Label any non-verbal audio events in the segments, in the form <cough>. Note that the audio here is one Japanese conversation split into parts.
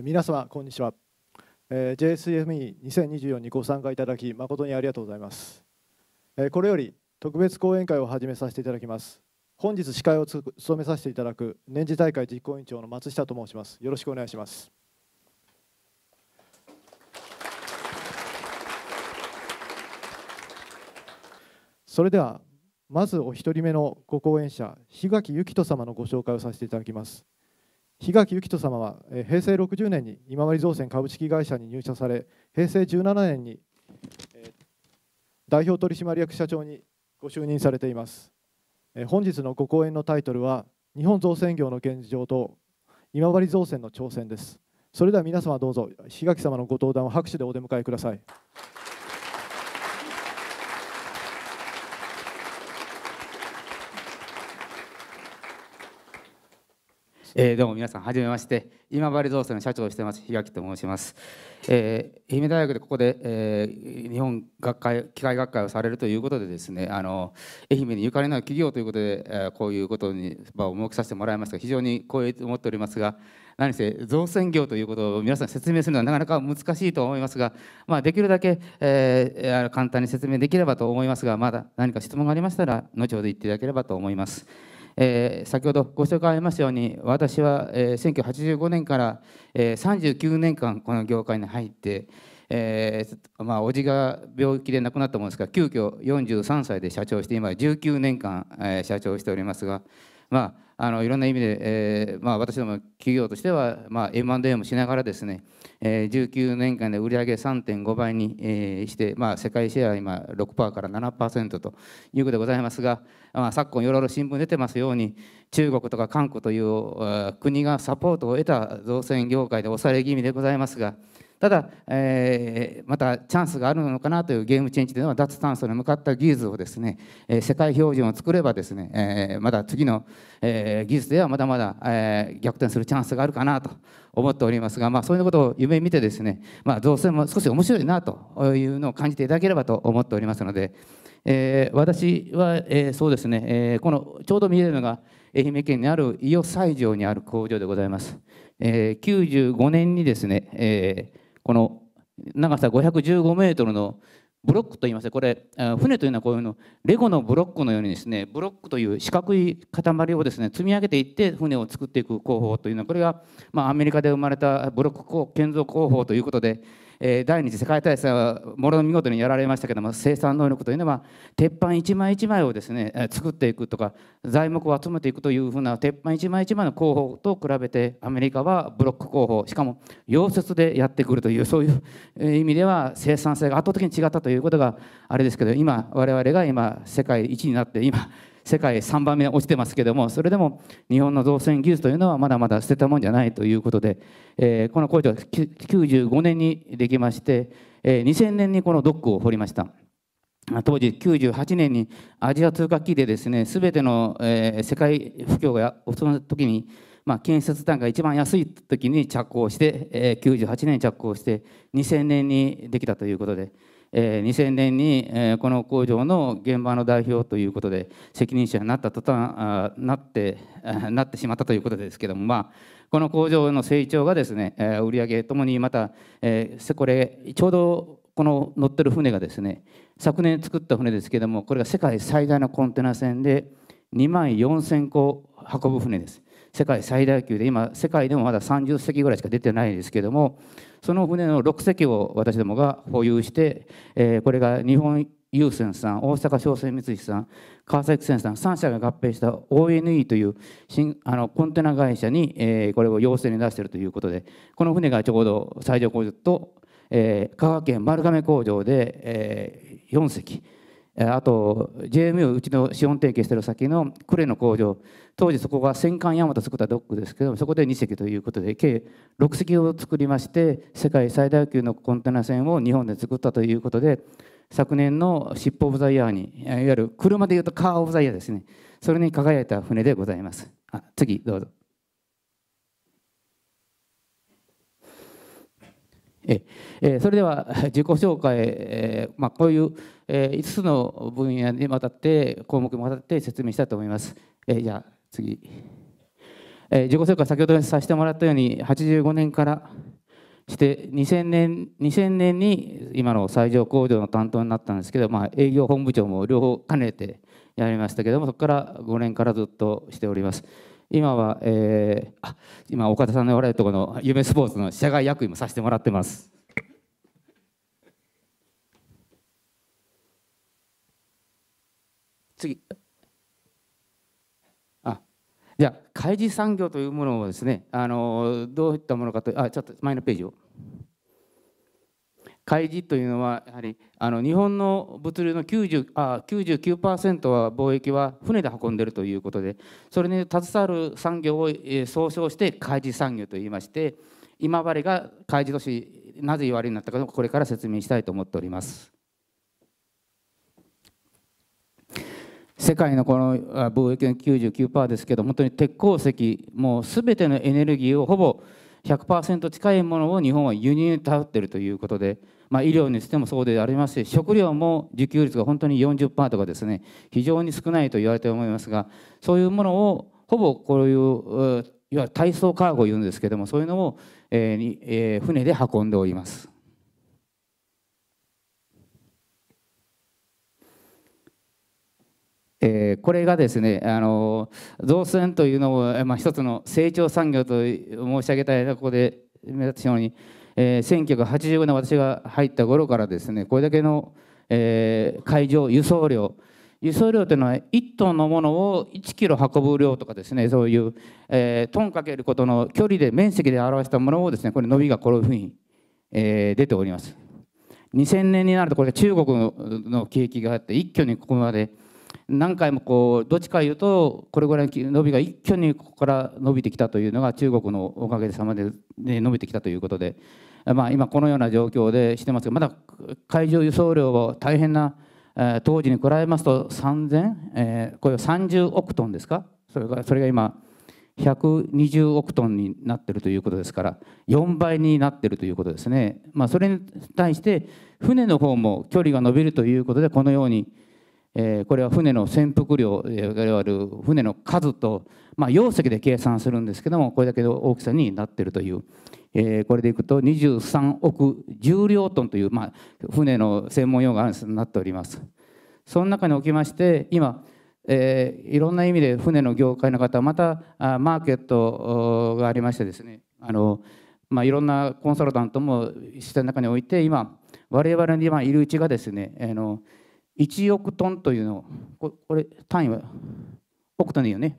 皆様こんにちは、えー、JSFME2024 にご参加いただき誠にありがとうございます、えー、これより特別講演会を始めさせていただきます本日司会を務めさせていただく年次大会実行委員長の松下と申しますよろしくお願いしますそれではまずお一人目のご講演者檜垣幸人様のご紹介をさせていただきます檜垣幸人様は平成60年に今治造船株式会社に入社され平成17年に代表取締役社長にご就任されています本日のご講演のタイトルは日本造船業の現状と今治造船の挑戦ですそれでは皆様どうぞ檜垣様のご登壇を拍手でお出迎えくださいえー、どうも皆さん、はじめまして。今治造船の社長をしてます、檜垣と申します。えー、愛媛大学でここで、えー、日本学会機械学会をされるということでですね、あの愛媛にゆかりのある企業ということで、えー、こういうことに場を設けさせてもらいました非常に光栄と思っておりますが、何せ造船業ということを皆さん説明するのはなかなか難しいと思いますが、まあ、できるだけ、えー、簡単に説明できればと思いますが、まだ何か質問がありましたら、後ほど言っていただければと思います。えー、先ほどご紹介ありましたように私は、えー、1985年から、えー、39年間この業界に入って、えーまあ、おじが病気で亡くなったものですから急遽43歳で社長して今19年間、えー、社長しておりますが、まあ、あのいろんな意味で、えーまあ、私ども企業としては、まあ、M&A もしながらですね、えー、19年間で売上3.5倍に、えー、して、まあ、世界シェアは今6%から7%ということでございますが、まあ、昨今いろいろ新聞出てますように中国とか韓国という国がサポートを得た造船業界で押され気味でございますがただ、えー、またチャンスがあるのかなというゲームチェンジというのは脱炭素に向かった技術をですね、えー、世界標準を作ればですね、えー、まだ次の、えー、技術ではまだまだ、えー、逆転するチャンスがあるかなと思っておりますが、まあ、そういうことを夢見てですね、まあ、造船も少し面白いなというのを感じていただければと思っておりますので、えー、私は、えー、そうですね、えー、このちょうど見えるのが愛媛県にある伊予西条にある工場でございます。えー、95年にですね、えー、この長さ515メートルのブロックといいますこれ船というのはこういうのレゴのブロックのようにですねブロックという四角い塊をですね積み上げていって船を作っていく工法というのはこれが、まあ、アメリカで生まれたブロック建造工法ということでえ第二次世界大戦はもろ見事にやられましたけども生産能力というのは鉄板一枚一枚をですね作っていくとか材木を集めていくというふうな鉄板一枚一枚の工法と比べてアメリカはブロック工法しかも溶接でやってくるという <laughs> そういう意味では生産性が圧倒的に違ったということがあれですけど今我々が今世界一になって今世界3番目落ちてますけどもそれでも日本の造船技術というのはまだまだ捨てたもんじゃないということで、えー、この工場は95年にできまして、えー、2000年にこのドックを掘りました当時98年にアジア通貨機でですね全ての、えー、世界不況がその時にまあ、建設単価が一番安い時に着工して、えー、98年着工して2000年にできたということで、え2000年に、えこの工場の現場の代表ということで責任者になった途端あなってなってしまったということですけども、まあ、この工場の成長がですね、え売上ともにまた、えこれちょうどこの乗ってる船がですね昨年作った船ですけどもこれが世界最大のコンテナ船で2万4000個運ぶ船です。世界最大級で今世界でもまだ30隻ぐらいしか出てないんですけどもその船の6隻を私どもが保有して、えー、これが日本郵船さん大阪商船三井さん川崎船さん3社が合併した ONE という新あのコンテナ会社に、えー、これを要請に出しているということでこの船がちょうど最上工場と、えー、香川県丸亀工場で、えー、4隻。あと JMU うちの資本提携してる先の呉の工場当時そこが戦艦ヤマト作ったドックですけどそこで2隻ということで計6隻を作りまして世界最大級のコンテナ船を日本で作ったということで昨年のシップ・オブ・ザ・イヤーにいわゆる車でいうとカー・オブ・ザ・イヤーですねそれに輝いた船でございます次どうぞ。ええそれでは <laughs> 自己紹介、えまあ、こういう、えー、5つの分野にわたって項目にわたって説明したいと思います。えじゃあ次、え自己紹介先ほどさせてもらったように85年からして2000年 ,2000 年に今の最上工場の担当になったんですけど、まあ、営業本部長も両方兼ねてやりましたけどもそこから5年からずっとしております。今は、えー、あ今岡田さんのおられるところの夢スポーツの社外役員もさせてもらってます。次あじゃあ開示産業というものをですねあのどういったものかとあちょっと前のページを開示というのはやはりあの日本の物流の90あ99%は貿易は船で運んでいるということでそれに携わる産業を、え総称して開示産業といいまして今治が開示都市なぜ言われになったかこれから説明したいと思っております。世界のこの貿易の99%ですけど本当に鉄鉱石もう全てのエネルギーをほぼ100%近いものを日本は輸入に頼っているということで、まあ、医療にしてもそうでありますし食料も自給率が本当に40%とかですね非常に少ないと言われて思いますがそういうものをほぼこういういわゆる体操カーゴを言うんですけどもそういうのを、えーえー、船で運んでおります。えー、これがですねあの造船というのを、まあ、一つの成長産業と申し上げたいここで目立つように、えー、1985年私が入った頃からですねこれだけの、えー、海上輸送量輸送量というのは1トンのものを1キロ運ぶ量とかですねそういう、えー、トンかけることの距離で面積で表したものをですねこれ伸びがこういうふうに、えー、出ております。2000年になるとこれ中国の景気があって一挙にここまで何回もこうどっちかいうとこれぐらいの伸びが一挙にここから伸びてきたというのが中国のおかげさまで、伸びてきたということで、まあ、今このような状況でしてますがまだ海上輸送量は大変な、当時に比べますと3000、えこれ30億トンですかそれがそれが今120億トンになっているということですから4倍になっているということですね、まあ、それに対して船の方も距離が伸びるということでこのようにこれは船の潜伏量、我々いわゆる船の数と、まあ、容積で計算するんですけどもこれだけの大きさになっているという、えー、これでいくと23億重量トンという、まあ、船の専門用語がなっておりますその中におきまして今、えー、いろんな意味で船の業界の方またマーケットがありましてですねあの、まあ、いろんなコンサルタントも下の中において今我々に今いるうちがですねあの、1億トンというのをこれ単位は億トンでいいよね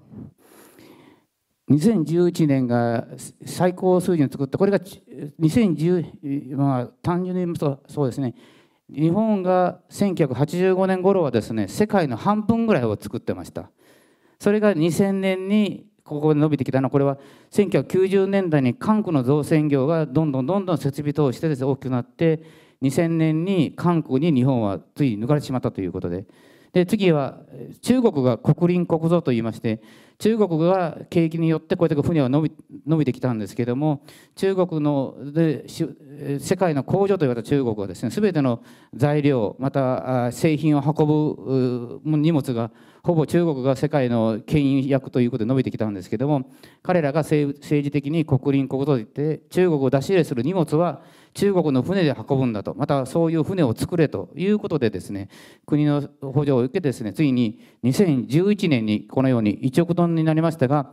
2011年が最高水準を作ったこれが2010まあ単純に言いますとそうですね日本が1985年頃はですね世界の半分ぐらいを作ってましたそれが2000年にここで伸びてきたのはこれは1990年代に韓国の造船業がどんどんどんどん設備投資してです、ね、大きくなって2000年に韓国に日本はつい抜かれてしまったということでで次は中国が国林国造といいまして中国が景気によってこうやって船は伸び伸びてきたんですけども中国ので世界の工場と言われた中国はですね全ての材料また製品を運ぶ荷物がほぼ中国が世界の牽引役ということで伸びてきたんですけども彼らが政治的に国林国造といって中国を出し入れする荷物は中国の船で運ぶんだとまたそういう船を作れということでですね国の補助を受けてですねついに2011年にこのように1億トンになりましたが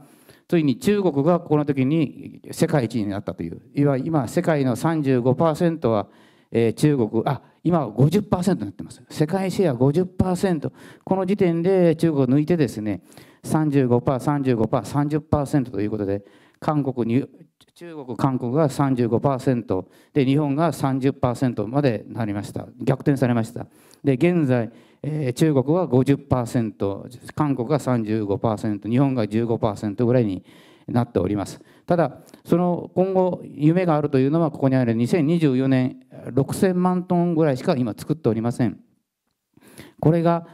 ついに中国がこの時に世界一になったといういわ今世界の35%は、ー、中国あ今は50%になってます世界シェア50%この時点で中国を抜いてですね 35%35%30% ということで韓国に中国、韓国が35%で、日本が30%までなりました、逆転されました。で現在、えー、中国は50%、韓国が35%、日本が15%ぐらいになっております。ただ、その今後、夢があるというのは、ここにある2024年、6000万トンぐらいしか今作っておりません。これが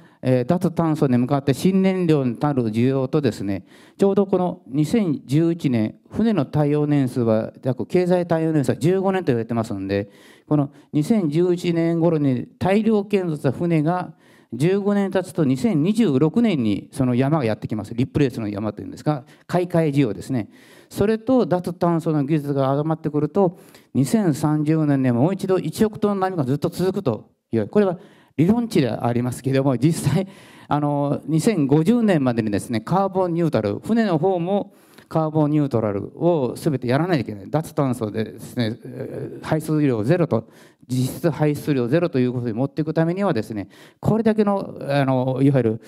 脱炭素に向かって新燃料になる需要とですねちょうどこの2011年船の耐用年数は約経済耐用年数は15年と言われてますのでこの2011年頃に大量建造した船が15年経つと2026年にその山がやってきますリプレイスの山というんですか買い替え需要ですねそれと脱炭素の技術が上がってくると2030年にもう一度1億トンの波がずっと続くというこれは理論値でありますけれども実際あの2050年までにですねカーボンニュートラル船の方もカーボンニュートラルを全てやらないといけない脱炭素でですね排出量ゼロと実質排出量ゼロということに持っていくためにはですねこれだけのあのいわゆる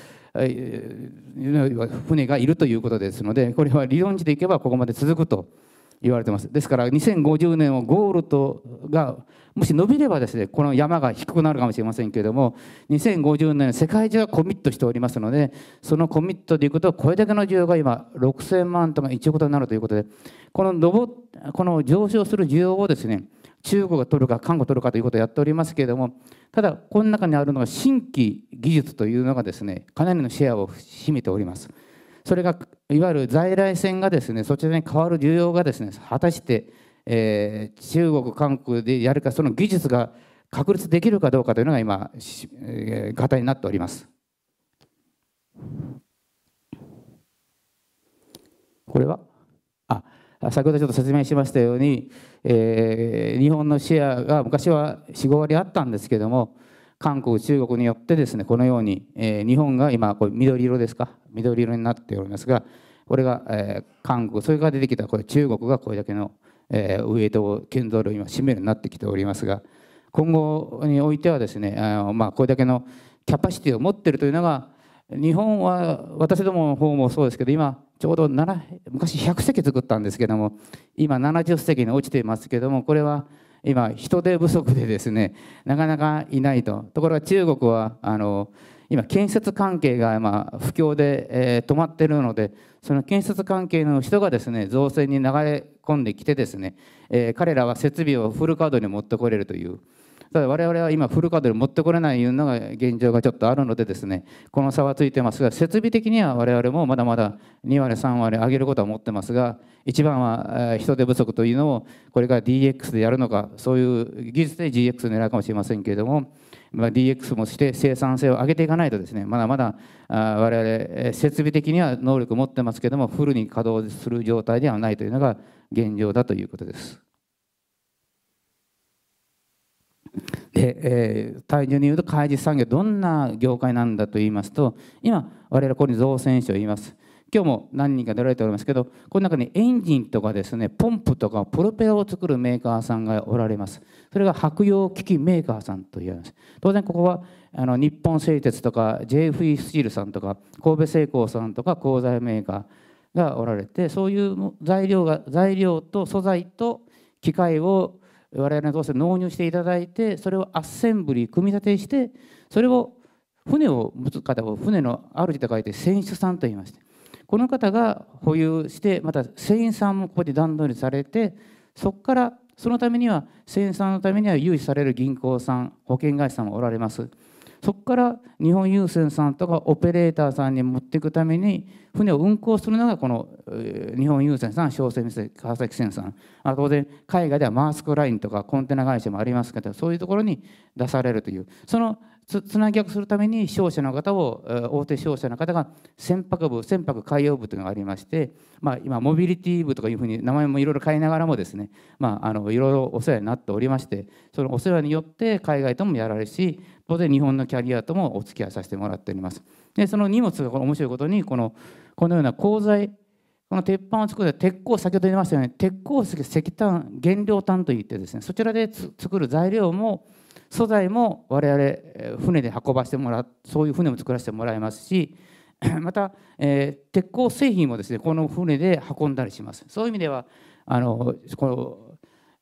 船がいるということですのでこれは理論値でいけばここまで続くと言われてますですから2050年をゴールとがもし伸びればですねこの山が低くなるかもしれませんけれども2050年世界中はコミットしておりますのでそのコミットでいくとこれだけの需要が今6000万とか1億となるということでこの上この上昇する需要をですね中国が取るか韓国が取るかということをやっておりますけれどもただこの中にあるのが新規技術というのがですねかなりのシェアを占めております。それがいわゆる在来線がですねそちらに変わる需要がですね果たして、えー、中国韓国でやるかその技術が確立できるかどうかというのが今、えー、課題になっております。これはあ先ほどちょっと説明しましたように、えー、日本のシェアが昔は45割あったんですけども韓国中国によってですねこのように、えー、日本が今これ緑色ですか緑色になっておりますがこれが、えー、韓国それから出てきたこれ中国がこれだけの、えー、ウエイトを建造量を今占めるようになってきておりますが今後においてはですねあの、まあ、これだけのキャパシティを持ってるというのが日本は私どもの方もそうですけど今ちょうど7昔100隻作ったんですけども今70隻に落ちていますけどもこれは今人手不足でですねなかなかいないとところが中国はあの今建設関係が今不況で、止まっているのでその建設関係の人がですね造船に流れ込んできてですね、彼らは設備をフルカードに持ってこれるというただ我々は今フルカードに持ってこれないいうのが現状がちょっとあるのでですねこの差はついてますが設備的には我々もまだまだ2割3割上げることは思ってますが一番は人手不足というのをこれから DX でやるのかそういう技術で GX を狙うかもしれませんけれどもまあ、DX もして生産性を上げていかないとですねまだまだ我々設備的には能力を持ってますけどもフルに稼働する状態ではないというのが現状だということです。で、えー、単純に言うと開示産業どんな業界なんだと言いますと今我々ここに造船所を言います。今日も何人か出られておりますけどこの中にエンジンとかですねポンプとかプロペラを作るメーカーさんがおられますそれが白洋機器メーカーさんといわれます当然ここはあの日本製鉄とか JFE スチールさんとか神戸製鋼さんとか鋼材メーカーがおられてそういう材料が材料と素材と機械を我々の当社納入していただいてそれをアッセンブリー組み立てしてそれを船を持つ方を船の主と書いて船主さんと言いましてこの方が保有してまた船員さんもここで段取りされてそこからそのためには船員さんのためには融資される銀行さん保険会社さんもおられますそこから日本郵船さんとかオペレーターさんに持っていくために船を運航するのがこの日本郵船さん商船船川崎船さんあ当然海外ではマースクラインとかコンテナ会社もありますけどそういうところに出されるというそのつつなぎ役するために商社の方を大手商社の方が船舶部船舶海洋部というのがありまして、まあ、今モビリティ部とかいうふうに名前もいろいろ変えながらもですね、まあ、あのいろいろお世話になっておりましてそのお世話によって海外ともやられるし当然日本のキャリアともお付き合いさせてもらっておりますでその荷物がこの面白いことにこのこのような鋼材この鉄板を作る鉄鋼先ほど言いましたように鉄鋼石炭原料炭といってですねそちらで作る材料も素材も我々船で運ばせてもらうそういう船も作らせてもらいますし <clears throat> また、えー、鉄鋼製品もですねこの船で運んだりしますそういう意味ではあのこの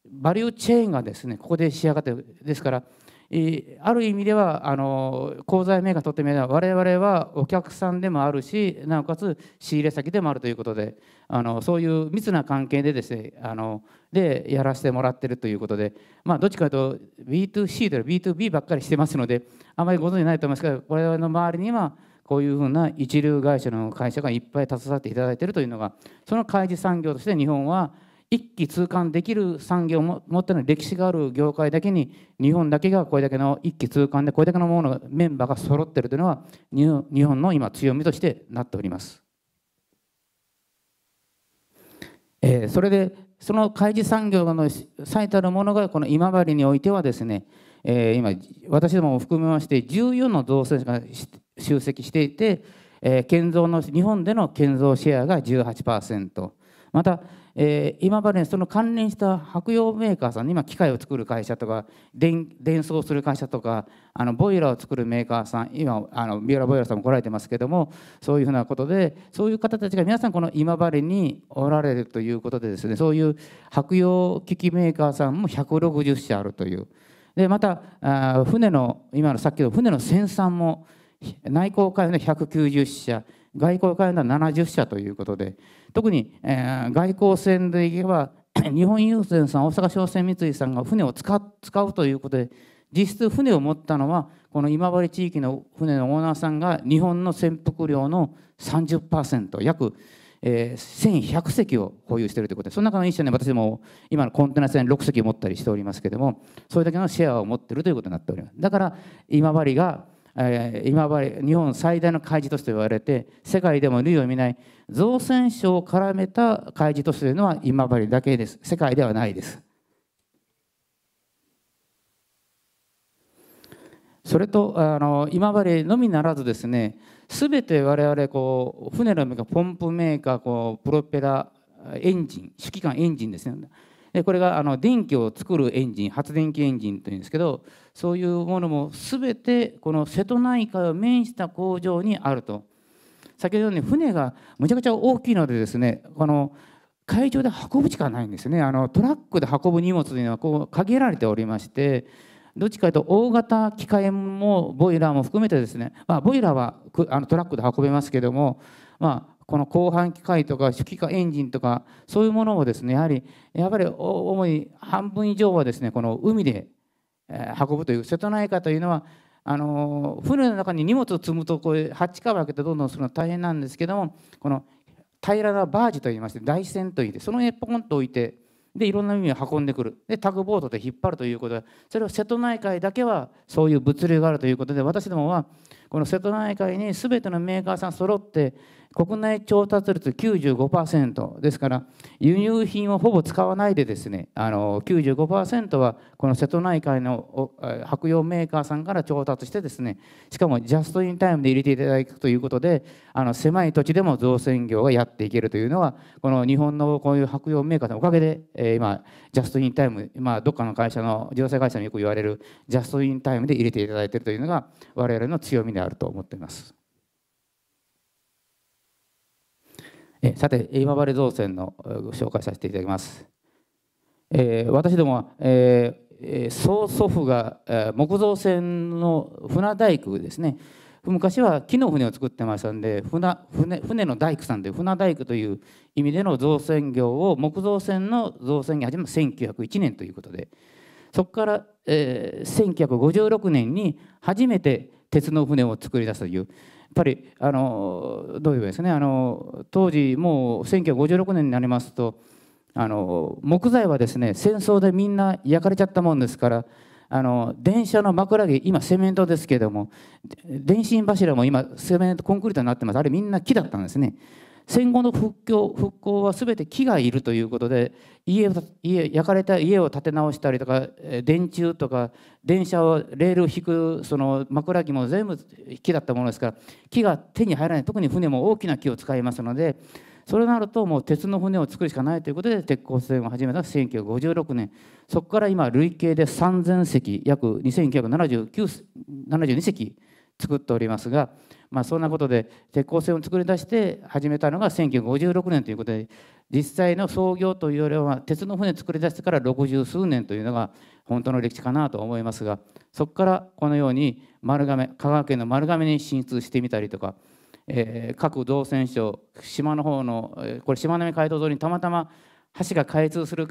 バリューチェーンがですねここで仕上がってですからある意味ではあの口座ーカーとってみれば我々はお客さんでもあるしなおかつ仕入れ先でもあるということであのそういう密な関係でですねあのでやらせてもらってるということで、まあ、どっちかというと B2C で B2B ばっかりしてますのであまりご存じないと思いますけど我々の周りにはこういうふうな一流会社の会社がいっぱい携わっていただいているというのがその開示産業として日本は一気通貫できる産業も持っての歴史がある業界だけに日本だけがこれだけの一気通貫でこれだけのものがメンバーが揃っているというのは日本の今強みとしてなっております。えー、それでその開示産業の最たるものがこの今治においてはですね、えー、今私どもを含めまして14の造船が集積していて、えー、建造の日本での建造シェアが18%またえー、今までその関連した白用メーカーさん今機械を作る会社とか伝送する会社とかあのボイラーを作るメーカーさん今あの三浦ボイラーさんも来られてますけどもそういうふうなことでそういう方たちが皆さんこの今治におられるということでですねそういう白用機器メーカーさんも160社あるという。でまたあ船の今のさっきの船の船産も内航海の190社外交会連は70社ということで特に、えー、外交船でいけば <coughs> 日本郵船さん大阪商船三井さんが船を使うということで実質船を持ったのはこの今治地域の船のオーナーさんが日本の潜伏量の30%約、えー、1100隻を保有しているということでその中の一社ね私も今のコンテナ船6隻持ったりしておりますけどもそれだけのシェアを持っているということになっておりますだから今治がえ今治日本最大の開示都市と言われて世界でも類を見ない造船所を絡めた開示都市というのは今治だけです世界ではないですそれとあの今治のみならずですね全て我々こう船のメーポンプメーカーこうプロペラエンジン指揮官エンジンですねでこれがあの電気を作るエンジン発電機エンジンというんですけどそういうものも全てこの瀬戸内海を面した工場にあると先ほどね船がむちゃくちゃ大きいのでですねこの海上で運ぶしかないんですねあのトラックで運ぶ荷物というのはこう限られておりましてどっちかというと大型機械もボイラーも含めてですね、まあ、ボイラーはあのトラックで運べますけども、まあ、この広範機械とか主機化エンジンとかそういうものをですねやはりやっぱり主に半分以上はですねこの海で運ぶという瀬戸内海というのはあの船の中に荷物を積むとこうハッチカバー開けてどんどんするのは大変なんですけどもこの平らなバージといいまして台船といってその辺ポコンと置いてでいろんな海を運んでくるでタグボートで引っ張るということでそれを瀬戸内海だけはそういう物流があるということで私どもはこの瀬戸内海に全てのメーカーさん揃って国内調達率95%ですから輸入品をほぼ使わないでですねあの95%はこの瀬戸内海の白用メーカーさんから調達してですねしかもジャストインタイムで入れていただくということであの狭い土地でも造船業がやっていけるというのはこの日本のこういう白用メーカーさんのおかげで、え今ジャストインタイム、まあ、どっかの会社の自動車会社によく言われるジャストインタイムで入れていただいているというのが我々の強みにあると思っています。えさて、今治造船のご紹介させていただきます。えー、私ども、は、えー、曽祖父が、え木造船の船大工ですね昔は木の船を作ってましたんで船船船の大工さんで船大工という意味での造船業を木造船の造船業始めた1901年ということでそこから、えー、1956年に初めて鉄の船を作り出すというやっぱりあのどういうですねあの当時もう1956年になりますとあの木材はですね戦争でみんな焼かれちゃったもんですからあの電車の枕木今セメントですけども電信柱も今セメントコンクリートになってますあれみんな木だったんですね戦後の復興復興は全て木がいるということで家家焼かれた家を建て直したりとか電柱とか電車をレールを引くその枕木も全部木だったものですから木が手に入らない特に船も大きな木を使いますのでそれなるともう鉄の船を作るしかないということで鉄鋼船を始めた1956年そこから今累計で3000隻約2972隻作っておりますが、まあ、そんなことで鉄鋼線を作り出して始めたのが1956年ということで実際の創業というよりは鉄の船作り出してから六十数年というのが本当の歴史かなと思いますがそこからこのように丸亀香川県の丸亀に進出してみたりとか、えー、各造船所島の方のこれ島並海道沿いにたまたま橋が開通する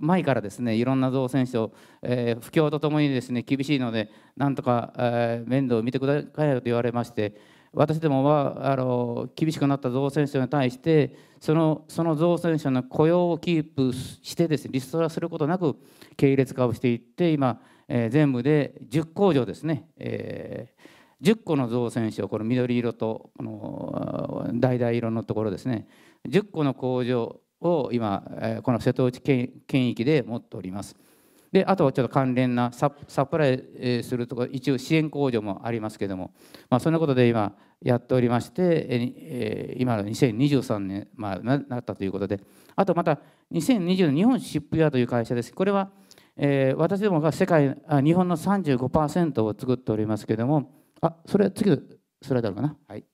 前からですねいろんな造船所、えー、不況とともにですね厳しいのでなんとか、えー、面倒を見てくださいと言われまして私どもはあの厳しくなった造船所に対してそのその造船所の雇用をキープしてですねリストラすることなく系列化をしていって今、えー、全部で10工場ですね、えー、10個の造船所この緑色とこの橙色のところですね10個の工場を今、この瀬戸内県域で持っております。であとちょっと関連なサプライするとこ一応支援工場もありますけども、まあ、そんなことで今やっておりまして、今の2023年、になったということであとまた2020日本シップヤーという会社ですこれは、私どもが世界日本の35%を作っておりますけどもあそれ次スライドあるかなはい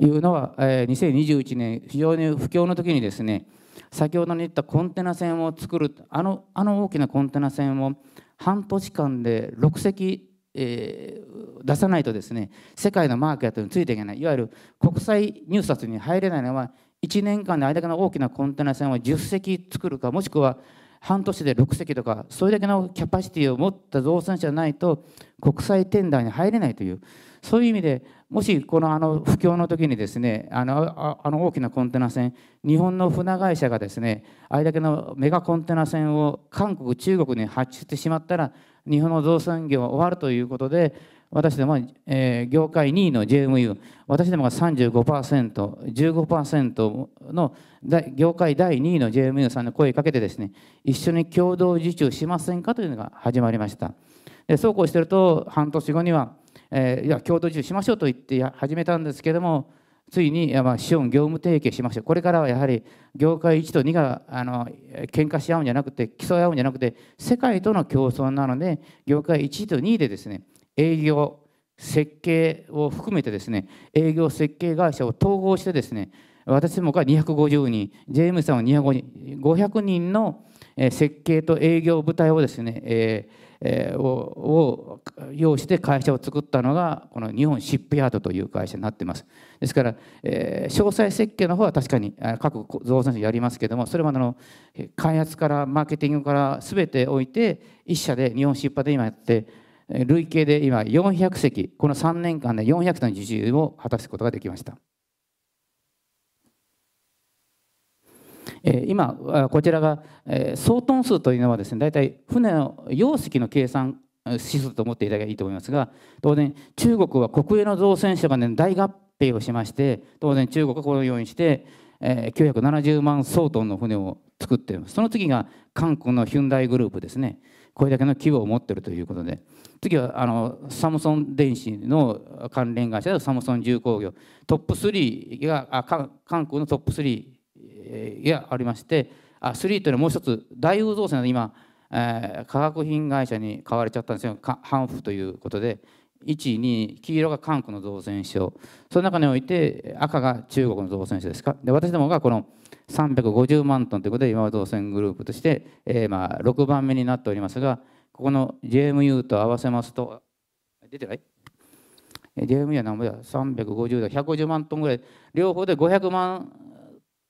いうのは、2021年非常に不況の時にですね先ほどに言ったコンテナ船を作るあのあの大きなコンテナ船を半年間で6隻、えー、出さないとですね世界のマーケットについていけないいわゆる国際入札に入れないのは1年間であれだけの大きなコンテナ船を10隻作るかもしくは半年で6隻とかそれだけのキャパシティを持った造船者じゃないと国際テンダーに入れないというそういう意味でもしこのあの不況の時にですねあのあの大きなコンテナ船日本の船会社がですねあれだけのメガコンテナ船を韓国中国に発注してしまったら日本の造船業は終わるということで私どもは、えー、業界2位の JMU、私どもが35%、15%の業界第2位の JMU さんの声かけてですね、一緒に共同受注しませんかというのが始まりました。でそうこうしてると、半年後には、えー、いや、共同受注しましょうと言って始めたんですけども、ついに、まあ、資本業務提携しましょう。これからはやはり業界1と2があの喧嘩し合うんじゃなくて、競い合うんじゃなくて、世界との競争なので、業界1と2でですね、営業設計を含めてですね営業設計会社を統合してですね私どもが250人 JM さんは250人500人の設計と営業部隊をですね、えーえを要して会社を作ったのがこの日本シップヤードという会社になってますですから、えー、詳細設計の方は確かに各造船所やりますけどもそれはでの開発からマーケティングから全ておいて1社で日本シッで今やって累計で今400隻、この3年間で400の受注を果たすことができました。今、こちらが総トン数というのはですね、大体船の容積の計算指数と思っていただけばいいと思いますが、当然、中国は国営の造船所が、ね、大合併をしまして、当然、中国はこのようにして、え970万総トンの船を作っています。その次が韓国のヒュンダイグループですね。これだけの規模を持ってるということで次はあのサムソン電子の関連会社でサムソン重工業トップ3があ韓国のトップ3がありましてあ3というのはもう一つ大雨造船の今、えー、化学品会社に買われちゃったんですよハンフということで12黄色が韓国の造船所その中において赤が中国の造船所ですかで私どもがこの350万トンということで今は造船グループとして、えー、まあ6番目になっておりますがここの JMU と合わせますと出てない JMU は何ぼや350だ150万トンぐらい両方で500万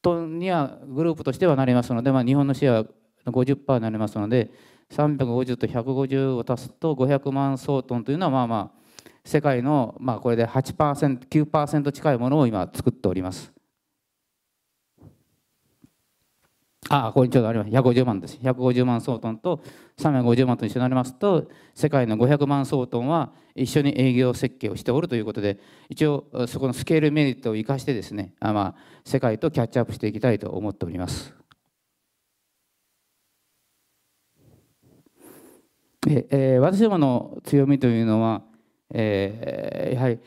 トンにはグループとしてはなりますので、まあ、日本のシェアの50%になりますので350と150を足すと500万総トンというのはまあまあ世界のまあこれで8%、9%近いものを今作っております。あ、ここにちょうどあります。150万です。150万総トンと350万と一緒になりますと、世界の500万総トンは一緒に営業設計をしておるということで、一応そこのスケールメリットを生かしてですね、あまあ、世界とキャッチアップしていきたいと思っております。で、えー、私どもの強みというのは、えー、やはり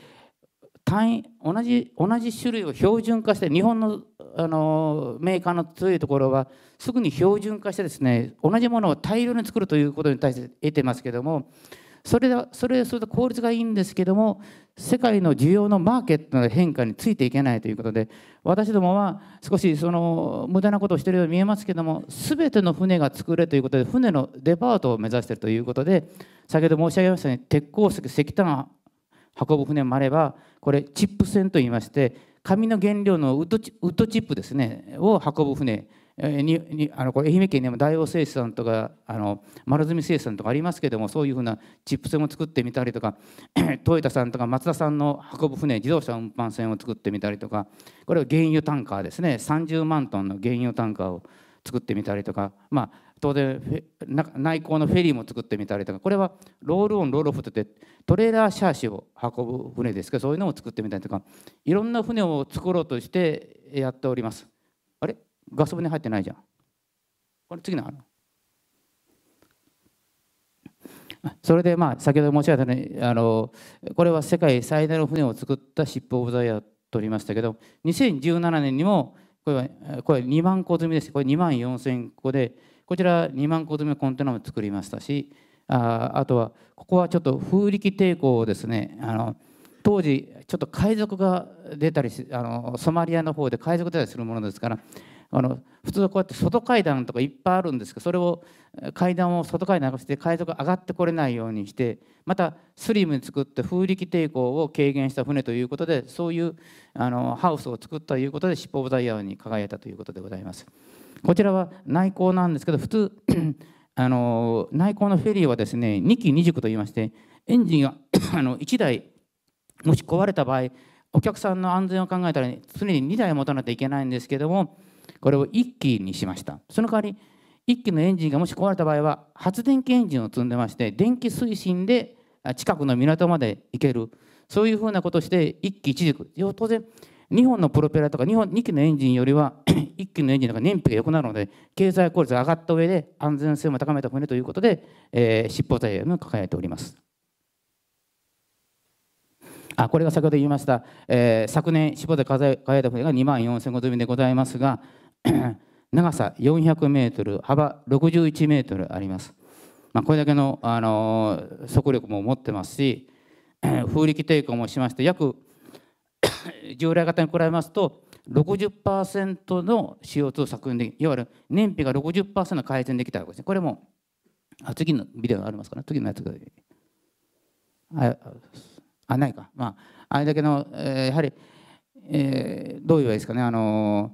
単位同じ同じ種類を標準化して日本のあのメーカーの強いところはすぐに標準化してですね同じものを大量に作るということに対して得てますけどもそれだそれすると効率がいいんですけども世界の需要のマーケットの変化についていけないということで私どもは少しその無駄なことをしているように見えますけども全ての船が作れということで船のデパートを目指しているということで先ほど申し上げましたように鉄鉱石石炭を運ぶ船もあればこれチップ船といいまして紙の原料のウッドチップですねを運ぶ船えににあのこれ愛媛県にも大王製紙さんとかあの丸住製紙さんとかありますけどもそういうふうなチップ船も作ってみたりとか <clears throat> トヨタさんとか松田さんの運ぶ船自動車運搬船を作ってみたりとかこれは原油タンカーですね30万トンの原油タンカーを作ってみたりとか、まあ、当然内航のフェリーも作ってみたりとかこれはロールオンロールオフといってトレーラーシャーシを運ぶ船ですけどそういうのを作ってみたりとかいろんな船を作ろうとしてやっております。あれガリン入ってないじゃん。これ次のそれでまあ先ほど申し上げたようにあのこれは世界最大の船を作ったシップ・オブ・ザ・イヤーとりましたけど2017年にもこれはこれ2万個積みですこれ2万4000個でこちら2万個積みのコンテナも作りましたしああとはここはちょっと風力抵抗をですねあの当時ちょっと海賊が出たりあのソマリアの方で海賊出たりするものですからあの普通はこうやって外階段とかいっぱいあるんですけどそれを階段を外階段上して海賊上がってこれないようにしてまたスリムに作って風力抵抗を軽減した船ということでそういうあのハウスを作ったということでシップ・イヤに輝いたということでございます。こちらは内港なんですけど普通 <clears throat> あの内港のフェリーはですね2機2軸といいましてエンジンが <clears throat> あの1台もし壊れた場合お客さんの安全を考えたら常に2台持たなきゃいけないんですけどもこれを1機にしましたその代わり1機のエンジンがもし壊れた場合は発電機エンジンを積んでまして電気推進で近くの港まで行けるそういうふうなことをして1機1軸当然2本のプロペラとか 2, 本2機のエンジンよりは1 <clears throat> 機のエンジンの方が燃費が良くなるので経済効率が上がった上で安全性も高めた船ということで、えー、執法財務を抱えております。あこれが先ほど言いました、えー、昨年、絞でて輝いた船が2万4000個積みでございますが、<clears throat> 長さ400メートル、幅61メートルあります。まあ、これだけの、あのー、速力も持ってますし、<clears throat> 風力抵抗もしまして、約 <clears throat> 従来型に比べますと、60%の CO2 削減でき、いわゆる燃費が60%改善できたわけですね。これもあ次のビデオありますかね次のやつが。ああないか、まあ、あれだけの、えー、やはり、えー、どう言えばいいですかね、あの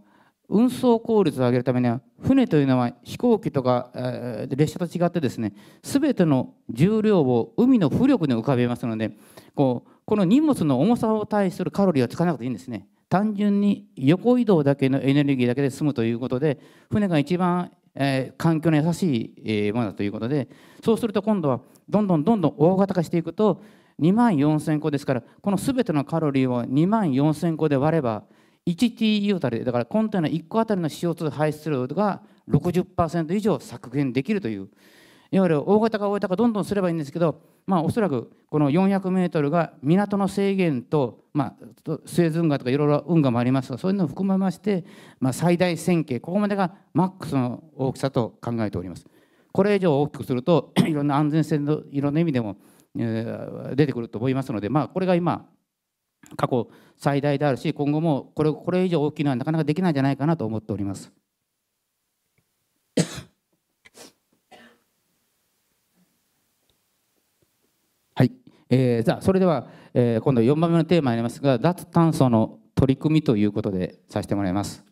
運送効率を上げるためには船というのは飛行機とか、えー、列車と違ってですね全ての重量を海の浮力に浮かべますのでこうこの荷物の重さを対するカロリーはつかなくていいんですね単純に横移動だけのエネルギーだけで済むということで船が一番、えー、環境に優しい、えものだということでそうすると今度はどんどんどんどん大型化していくと2万4000個ですからこのすべてのカロリーを2万4000個で割れば 1TU あたりだからコンテナ1個あたりの CO2 排出量が60%以上削減できるといういわゆる大型か大型かどんどんすればいいんですけどまあおそらくこの400メートルが港の制限とまあスエズ運河とかいろいろ運河もありますがそういうのを含めましてまあ最大1000ここまでがマックスの大きさと考えております。これ以上大きくすると <clears throat> いろんな安全性のいろんな意味でも出てくると思いますので、まあ、これが今過去最大であるし今後もこれこれ以上大きいのはなかなかできないんじゃないかなと思っております。<coughs> はい、えー、じゃあそれでは、えー、今度4番目のテーマありますが脱炭素の取り組みということでさせてもらいます。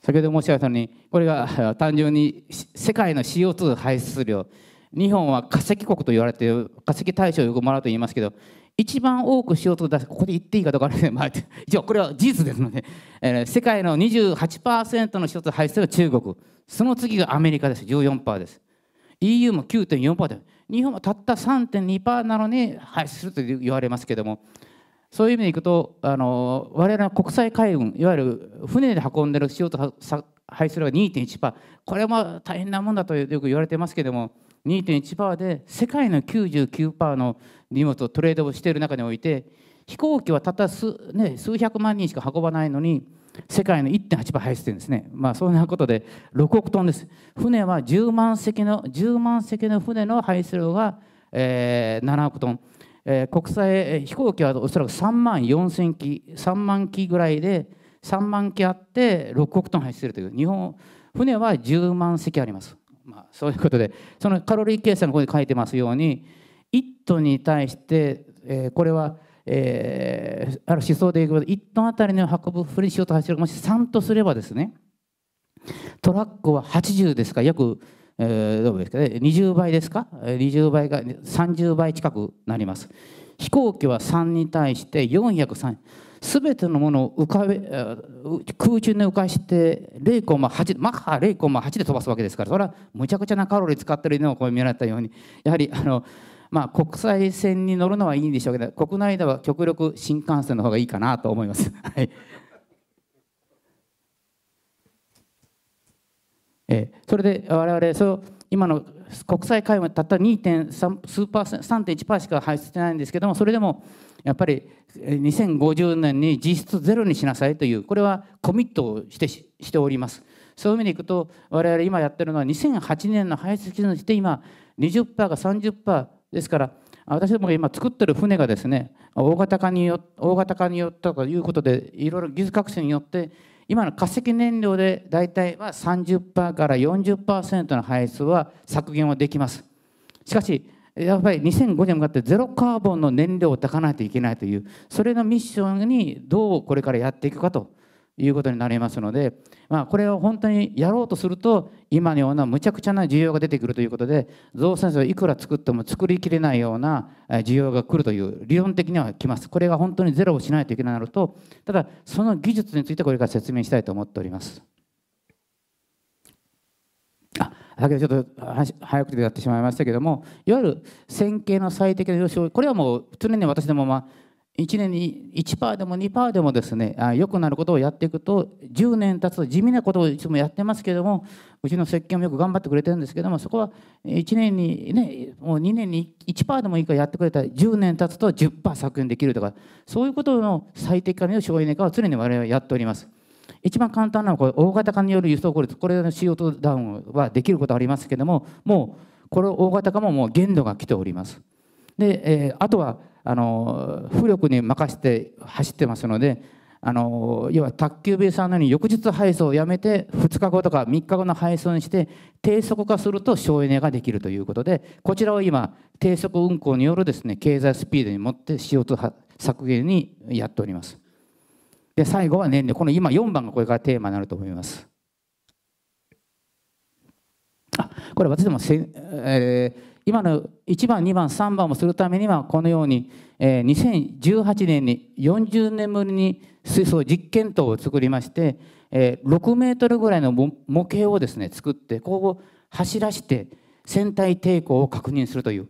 先ほど申し上げたようにこれが単純に世界の CO2 排出量日本は化石国と言われている化石対象をよくもらうと言いますけど一番多く CO2 出すここで言っていいかどうか <laughs> あれまあ一応これは事実ですので、えー、世界の28%の CO2 排出は中国その次がアメリカです14%です EU も9.4%で日本はたった3.2%なのに排出すると言われますけどもそういう意味でいくとあの我々の国際海運いわゆる船で運んでる CO2 排出量が2.1%これも大変なもんだとよく言われてますけども2.1%で世界の99%の荷物をトレードをしている中において飛行機はたった数,、ね、数百万人しか運ばないのに世界の1.8%排出してるんですね、まあ、そんなことで6億トンです船は10万隻の10万隻の船の排出量が、えー、7億トン、えー、国際飛行機はおそらく3万4000機3万機ぐらいで3万機あって6億トン排出するという日本船は10万隻ありますあそういうことでそのカロリー計算のここに書いてますように1トンに対して、えー、これは、えー、ある思想でいくと1トンあたりの運ぶふりしようと走るもし3とすればですねトラックは80ですか約、えー、どうですかね20倍ですか20倍が30倍近くなります飛行機は3に対して4 3全てのものを浮かべ空中に浮かして0.8マッハ0.8で飛ばすわけですからそれはむちゃくちゃなカロリー使ってるのをこう見られたようにやはりあの、まあ、国際線に乗るのはいいんでしょうけど国内では極力新幹線の方がいいかなと思います。<laughs> はいえそれで我々そう今の国際会話たった2.3パー3.1%しか排出してないんですけどもそれでもやっぱり2050年に実質ゼロにしなさいというこれはコミットをしてしております。そういう意味でいくと我々今やってるのは2008年の排出基準として今20%が30%ですから私どもが今作ってる船がですね大型化によ大型化によったということでいろいろ技術革新によって今の化石燃料で大体は30%から40%の排出は削減はできます。しかしやっぱり2005年向かってゼロカーボンの燃料を抱かないといけないというそれのミッションにどうこれからやっていくかということになりますので、まあ、これを本当にやろうとすると今のようなむちゃくちゃな需要が出てくるということで造船所いくら作っても作りきれないような需要が来るという理論的には来ますこれが本当にゼロをしないといけないなるとただその技術についてこれから説明したいと思っております。あ先ほどちょっと早くてやってしまいましたけどもいわゆる線形の最適な上昇これはもう常に私どもは1年に1%でも2%でもですね良くなることをやっていくと10年経つと地味なことをいつもやってますけどもうちの設計もよく頑張ってくれてるんですけどもそこは1年にねもう2年に1%でもいいからやってくれたら10年経つと10%削減できるとかそういうことの最適化の省エネ化は常に我々はやっております。一番簡単なのはこれ大型化による輸送効率これの CO2 ダウンはできることありますけどももうこれ大型化ももう限度が来ております。で、えー、あとはあの浮力に任せて走ってますのであの要は宅急便さんのように翌日配送をやめて2日後とか3日後の配送にして低速化すると省エネができるということでこちらを今低速運行によるですね経済スピードに持って CO2 削減にやっております。で最後は年齢この今4番がこれからテーマになると思いますあこれ私でもせ、えー、今の1番2番3番をするためにはこのように、えー、2018年に40年ぶりに水素実験棟を作りまして、えー、6メートルぐらいの模型をですね作ってここを走らして船体抵抗を確認するという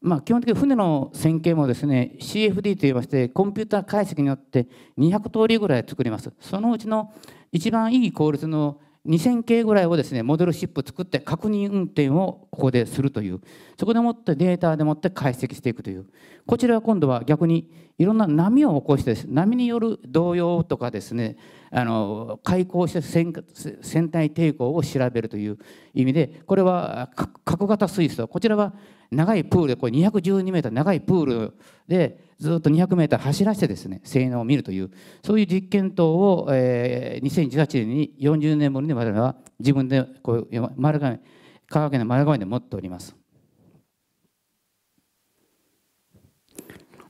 まあ、基本的に船の線形もですね CFD といいましてコンピューター解析によって200通りぐらい作りますそのうちの一番いい効率の2000系ぐらいをですねモデルシップ作って確認運転をここでするというそこでもってデータでもって解析していくというこちらは今度は逆にいろんな波を起こして波による動揺とかですねあの開口して船船体抵抗を調べるという意味でこれは角型水素こちらは長いプールでこれ212メートル長いプールでずっと200メートル走らせてですね性能を見るというそういう実験等を、えー、2018年に40年ぶりに我々は自分でこう丸亀香川県の丸亀で持っております。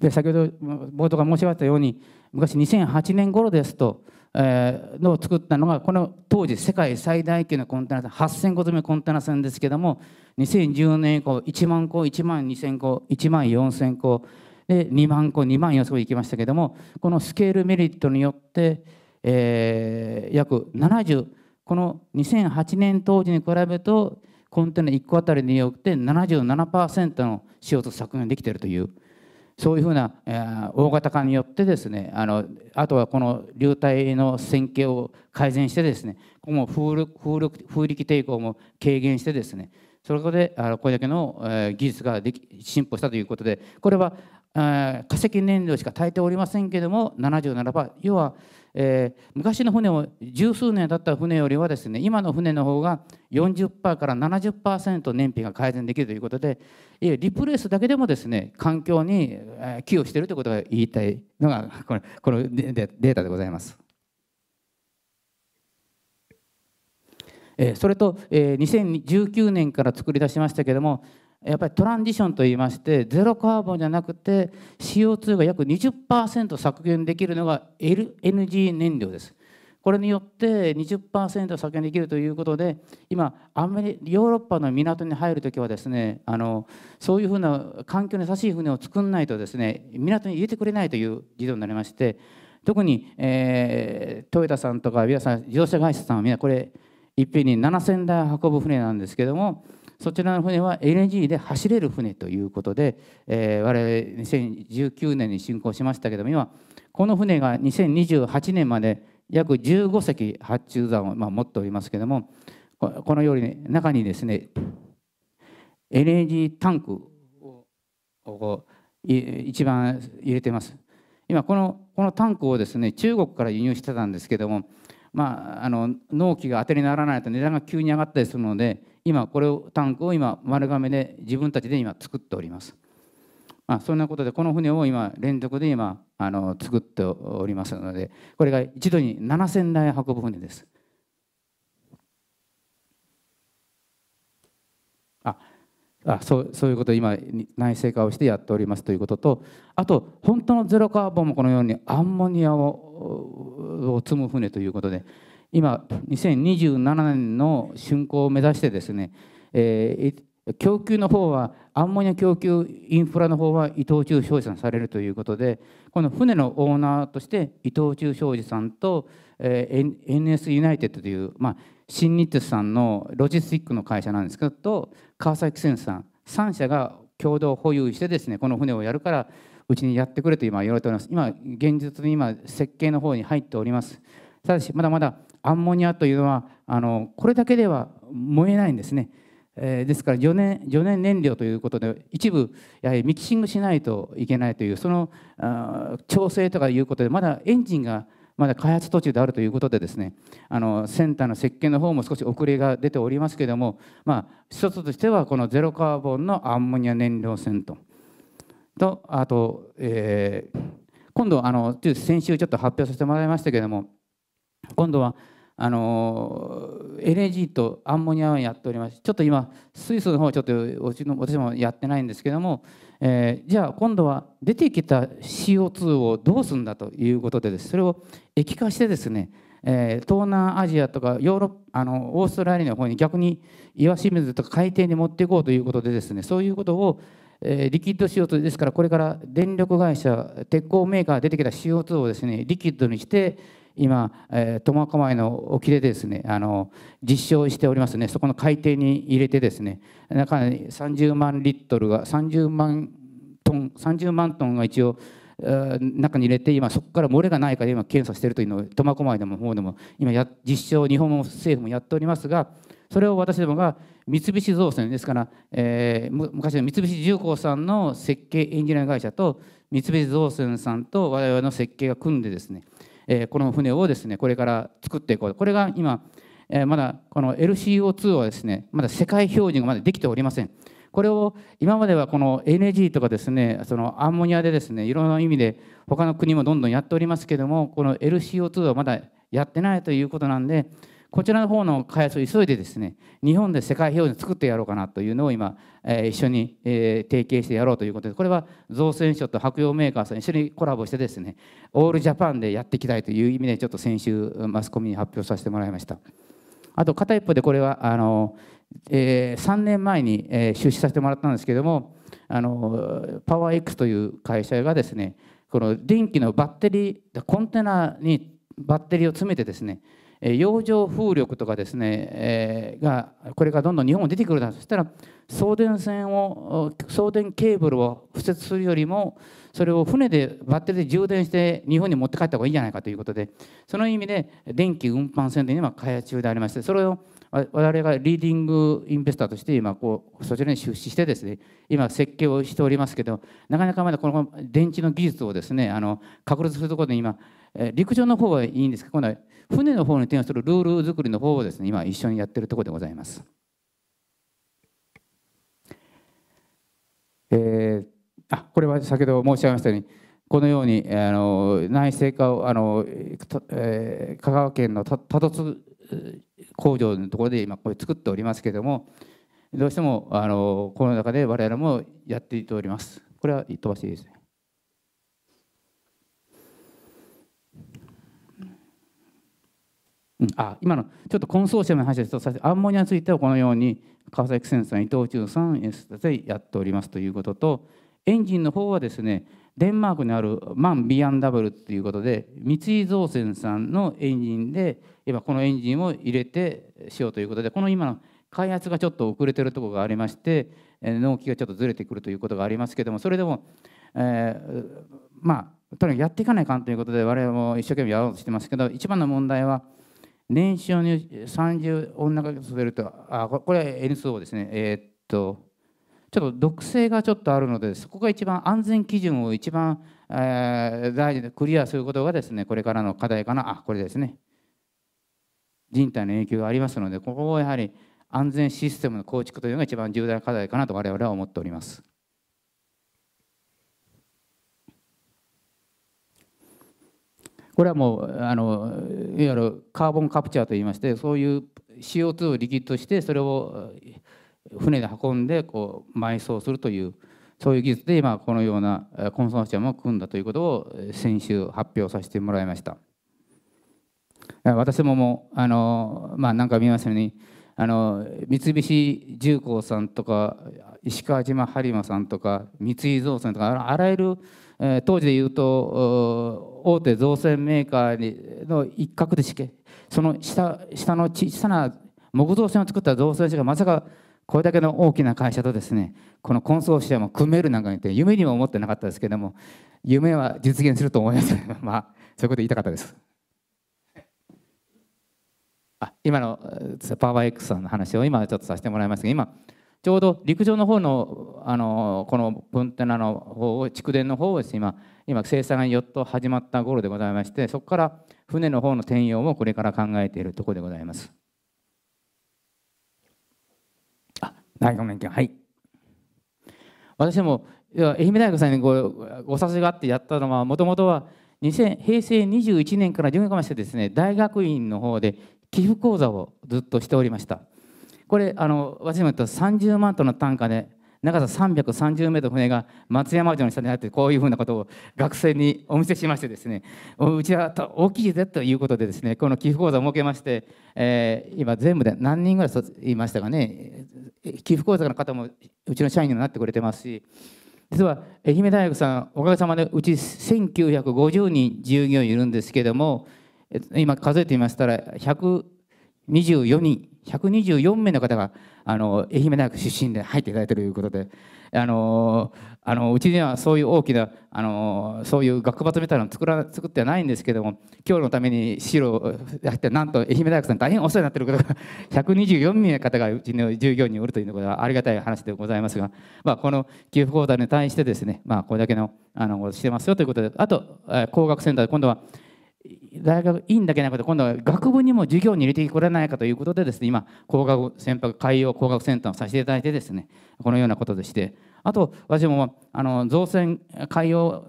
で先ほど冒頭が申し上げたように昔2008年頃ですと、えー、のを作ったのがこの当時世界最大級のコンテナ船8000個詰めコンテナ船ですけども2014年以降1万個1万2000個1万4000個で2万個2万4 0個いきましたけどもこのスケールメリットによって、えー、約70この2008年当時に比べるとコンテナ1個あたりによって77%の CO2 削減できているというそういうふうな、えー、大型化によってですねあのあとはこの流体の線形を改善してですねここも風力風力風力抵抗も軽減してですねそこであこれだけの、え技術ができ進歩したということでこれは化石燃料しかたいておりませんけれども77%要は、えー、昔の船を十数年経った船よりはですね今の船の方が40%から70%燃費が改善できるということでリプレースだけでもですね環境に寄与しているということが言いたいのがこれこのデータでございます。えそれと、え2019年から作り出しましたけどもやっぱりトランジションといいましてゼロカーボンじゃなくて CO2 が約20%削減できるのが LNG 燃料です。これによって20%削減できるということで今アメリヨーロッパの港に入るときはですねあのそういうふうな環境に優しい船を作んないとですね港に入れてくれないという事情になりまして特に、えー、トヨタさんとか皆さん自動車会社さんは皆これいっぺんに7,000台運ぶ船なんですけどもそちらの船は LNG で走れる船ということで、えー、我々2019年に進行しましたけども今この船が2028年まで約15隻発注弾を、まあ、持っておりますけどもこのように、ね、中にですね LNG タンクを一番入れてます今このこのタンクをですね中国から輸入してたんですけどもまあ、あの納期が当てにならないと値段が急に上がったりするので今これをタンクを今丸亀で自分たちで今作っております、まあ、そんなことでこの船を今連続で今あの作っておりますのでこれが一度に7000台運ぶ船ですああそうそういうことを今内製化をしてやっておりますということとあと本当のゼロカーボンもこのようにアンモニアを積む船ということで今2027年の竣工を目指してですね、えー、供給の方はアンモニア供給インフラの方は伊藤忠商事さんされるということでこの船のオーナーとして伊藤忠商事さんと、NS ユナイテッドという、まあ、新日鉄さんのロジスティックの会社なんですけど川崎船さん3社が共同保有してですねこの船をやるからうちにやってくれと今言われております今現実に今設計の方に入っておりますただしまだまだアンモニアというのはあのこれだけでは燃えないんですね、えー、ですから除年燃料ということで一部やはりミキシングしないといけないというそのあ調整とかいうことでまだエンジンがまだ開発途中であるということでですねあのセンターの設計の方も少し遅れが出ておりますけれども、まあ、一つとしてはこのゼロカーボンのアンモニア燃料線ととあと、えー、今度あの先週ちょっと発表させてもらいましたけれども今度はあの LNG とアンモニアをやっておりますちょっと今水素の方ちょっと私もやってないんですけども、えー、じゃあ今度は出てきた CO2 をどうするんだということでそれを液化してですね、えー、東南アジアとかヨーロッあのオーストラリアの方に逆に岩清水とか海底に持っていこうということでですねそういうことをえリキッド CO2 ですからこれから電力会社鉄鋼メーカーが出てきた CO2 をですねリキッドにして今、苫小牧の沖でですねあの実証しておりますねそこの海底に入れてですね中に30万リットルが30万トン30万トンが一応中に入れて今そこから漏れがないか今検査しているというのを苫小牧でも方でも今や実証日本政府もやっておりますがそれを私どもが三菱造船ですから、えー、昔の三菱重工さんの設計エンジニア会社と三菱造船さんと我々の設計が組んでですねえー、この船をですねこれから作っていこうこれが今、えー、まだこの LCO2 はですねまだ世界標準がまだできておりませんこれを今まではこの NG とかですねそのアンモニアでですねいろんな意味で他の国もどんどんやっておりますけどもこの LCO2 はまだやってないということなんでこちらの方の開発を急いでですね日本で世界標準を作ってやろうかなというのを今、えー、一緒に、えー、提携してやろうということでこれは造船所と白洋メーカーさん一緒にコラボしてですねオールジャパンでやっていきたいという意味でちょっと先週マスコミに発表させてもらいましたあと片一方でこれはあの、えー、3年前に、えー、出資させてもらったんですけどもあのパワー X という会社がですねこの電気のバッテリーコンテナにバッテリーを詰めてですね洋上風力とかですね、えがこれがどんどん日本も出てくるだそしたら送電線を送電ケーブルを敷設するよりもそれを船でバッテリーで充電して日本に持って帰った方がいいんじゃないかということでその意味で電気運搬船で今開発中でありましてそれを我々がリーディングインベスターとして今こうそちらに出資してですね今設計をしておりますけどなかなかまだこの電池の技術をですねあの確立するところで今陸上の方はいいんですけど今度は船の方に転用するルール作りの方をですね今一緒にやってるところでございます。えー、あこれは先ほど申し上げましたようにこのようにあの内製化をあの、えー、香川県の多度津工場のところで今これ作っておりますけれどもどうしてもあのこの中で我々もやっていっております。これは飛ばしていいですね。うん、あ今のちょっとコンソーシアムの話ですとアンモニアについてはこのように川崎ンさん伊藤忠さん演でやっておりますということとエンジンの方はですねデンマークにあるマン B&W ということで三井造船さんのエンジンで今このエンジンを入れてしようということでこの今の開発がちょっと遅れてるところがありまして納期がちょっとずれてくるということがありますけどもそれでも、えー、まあとにかくやっていかないかんということで我々も一生懸命やろうとしてますけど一番の問題は年収に30女がけとるとあこれは N2O ですねえー、っとちょっと毒性がちょっとあるのでそこが一番安全基準を一番、えー、大事でクリアすることがですねこれからの課題かなあこれですね人体の影響がありますのでここをやはり安全システムの構築というのが一番重大な課題かなと我々は思っております。これはもうあのいわゆるカーボンカプチャーといいましてそういう CO2 をリキッドしてそれを船で運んでこう埋葬するというそういう技術で今このようなコンソーシアムを組んだということを先週発表させてもらいました私ももうあのまあ何か見ましたようにあの三菱重工さんとか石川島播磨さんとか三井造船とかあらゆる当時で言うと大手造船メーカーの一角でしけその下下の小さな木造船を作った造船所がまさかこれだけの大きな会社とですねこのコンソーシアムを組めるなんか言って夢にも思ってなかったですけども夢は実現すると思います <laughs> まあそういうこと言いたかったです。あ今のパワー X さんの話を今ちょっとさせてもらいましたが今ちょうど陸上の方のあのこのプンテナの方を蓄電の方をです、ね、今今生産がよっと始まった頃でございましてそこから船の方の転用もこれから考えているところでございます。あ大学連携はい私もいや愛媛大学さんにごご察しがあってやったのはもともとは2000平成21年から順位年かましてですね大学院の方で寄付講座をずっとしておりました。これあの私も言った30万トンの単価で長さ330メートル船が松山城の下にあってこういうふうなことを学生にお見せしましてですねうちは大きいぜということでですねこの寄付口座を設けまして、えー、今全部で何人ぐらい言いましたかね寄付口座の方もうちの社員にもなってくれてますし実は愛媛大学さんおかげさまでうち1950人従業員いるんですけども今数えてみましたら124人124名の方があの愛媛大学出身で入っていただいているということであのあのうちにはそういう大きなあのそういう学閥みたいなの作ら作ってはないんですけども今日のために資料をやってなんと愛媛大学さん大変お世話になっている方が124名の方がうちの従業員におるということはありがたい話でございますが、まあ、この給付講座に対してですね、まあ、これだけのあのしてますよということであと工学センターで今度は大学いいんだけなくて今度は学部にも授業に入れてこれないかということでですね今工学船舶海洋工学センターをさせていただいてですねこのようなことでしてあと私もあの造船海洋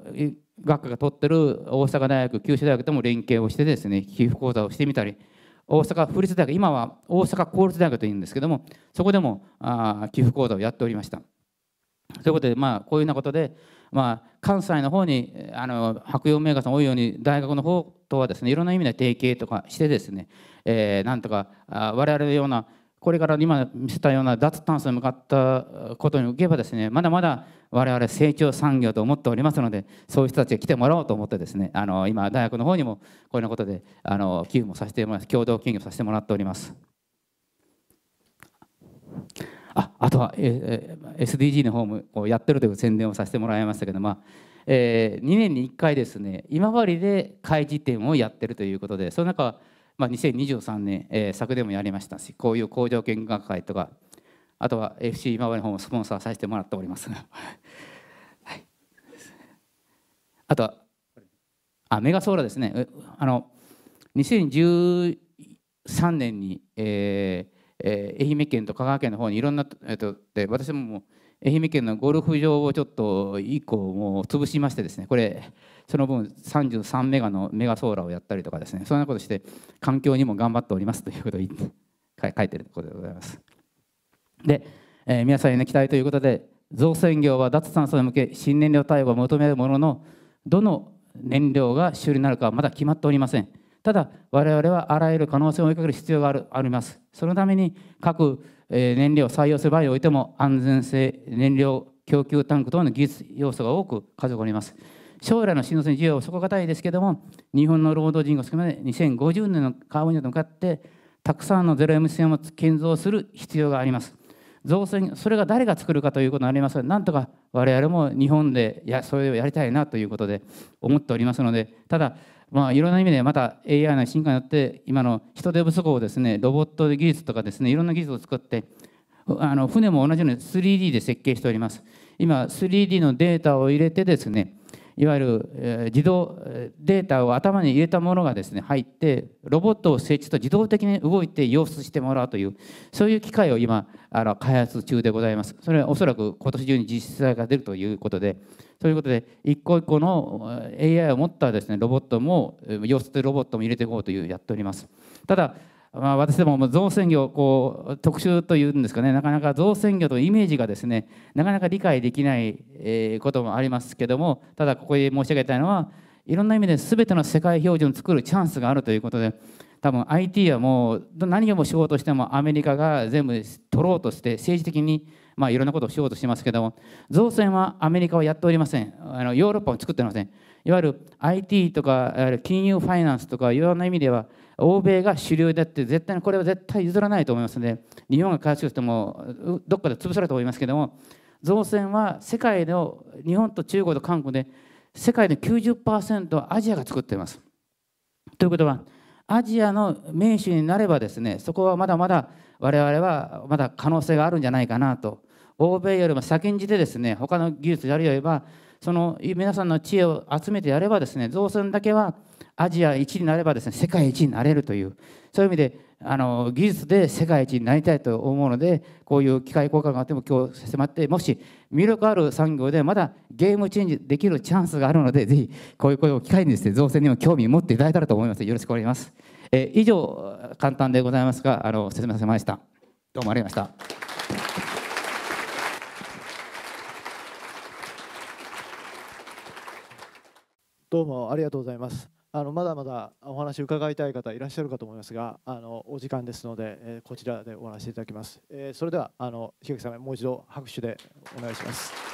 学科が取ってる大阪大学九州大学とも連携をしてですね寄付講座をしてみたり大阪府立大学今は大阪公立大学というんですけどもそこでもあ寄付講座をやっておりました。ということでまあこういうようなことでまあ、関西の方にあの白洋メーさん多いように大学の方とはですねいろんな意味で提携とかしてですね、えー、なんとか我々のようなこれから今見せたような脱炭素に向かったことにおけばですねまだまだ我々成長産業と思っておりますのでそういう人たちが来てもらおうと思ってですねあの今大学の方にもこういうようなことであの寄付もさせてもら共同研究させてもらっております。ああとは、えー、SDG の方もやってるという宣伝をさせてもらいましたけど、まあえー、2年に1回ですね今治で開示展をやってるということでその中、まあ、2023年、えー、昨年もやりましたしこういう工場見学会とかあとは FC 今治の方もスポンサーさせてもらっております。<laughs> はい、あとはあメガソーラーですねあの2013年に、えーえー、愛媛県と香川県の方にいろんな、えと、で私も愛媛県のゴルフ場をちょっと1個もう潰しましてですねこれその分33メガのメガソーラーをやったりとかですねそんなことして環境にも頑張っておりますということをて書いてるところでございます。で、えー、皆さんへの期待ということで造船業は脱炭素に向け新燃料対応を求めるもののどの燃料が主流になるかはまだ決まっておりません。ただ我々はあらゆる可能性を追いかける必要があるありますそのために各、燃料採用する場合においても安全性燃料供給タンク等の技術要素が多く数がおります将来の新卒の需要は底堅いですけども日本の労働人口少ない2050年のカーボンニュートに向かってたくさんのゼロエム線を建造する必要があります造船それが誰が作るかということになりますがなんとか我々も日本でやそれをやりたいなということで思っておりますのでただまあ、いろんな意味でまた AI の進化によって今の人手不足をですねロボット技術とかですねいろんな技術を作ってあの船も同じように 3D で設計しております今 3D のデータを入れてですねいわゆる、え自動データを頭に入れたものがですね入ってロボットを設置と自動的に動いて様子してもらうというそういう機械を今あの開発中でございますそれはおそらく今年中に実際が出るということでそういうことで一個一個の AI を持ったですねロボットも様子でロボットも入れていこうというやっておりますただまあ、私ども造船業こう特集というんですかねなかなか造船業というイメージがですねなかなか理解できないこともありますけどもただここで申し上げたいのはいろんな意味で全ての世界標準を作るチャンスがあるということで多分 IT はもう何をもしようとしてもアメリカが全部取ろうとして政治的にまあいろんなことをしようとしてますけども造船はアメリカはやっておりませんあのヨーロッパも作っていませんいわゆる IT とか金融ファイナンスとかいろんな意味では欧米が主流であって絶対にこれは絶対譲らないと思いますので日本が開発してもどっかで潰されると思いますけども造船は世界の日本と中国と韓国で世界の90%はアジアが作っています。ということはアジアの名手になればですねそこはまだまだ我々はまだ可能性があるんじゃないかなと欧米よりも先んじてですね他の技術であるよりはその皆さんの知恵を集めてやればですね造船だけはアジア一になればですね世界一になれるというそういう意味であの技術で世界一になりたいと思うのでこういう機械交換があっても今日迫ってもし魅力ある産業でまだゲームチェンジできるチャンスがあるのでぜひこういう声を機会にですね造船にも興味を持っていただいたらと思いますよろしくお願いします、え以上簡単でございますがあの説明させましたどうもありがとうございましたどうもありがとうございます。あのまだまだお話伺いたい方いらっしゃるかと思いますが、あのお時間ですので、えー、こちらでお話しいただきます。えー、それではあの樋口さんもう一度拍手でお願いします。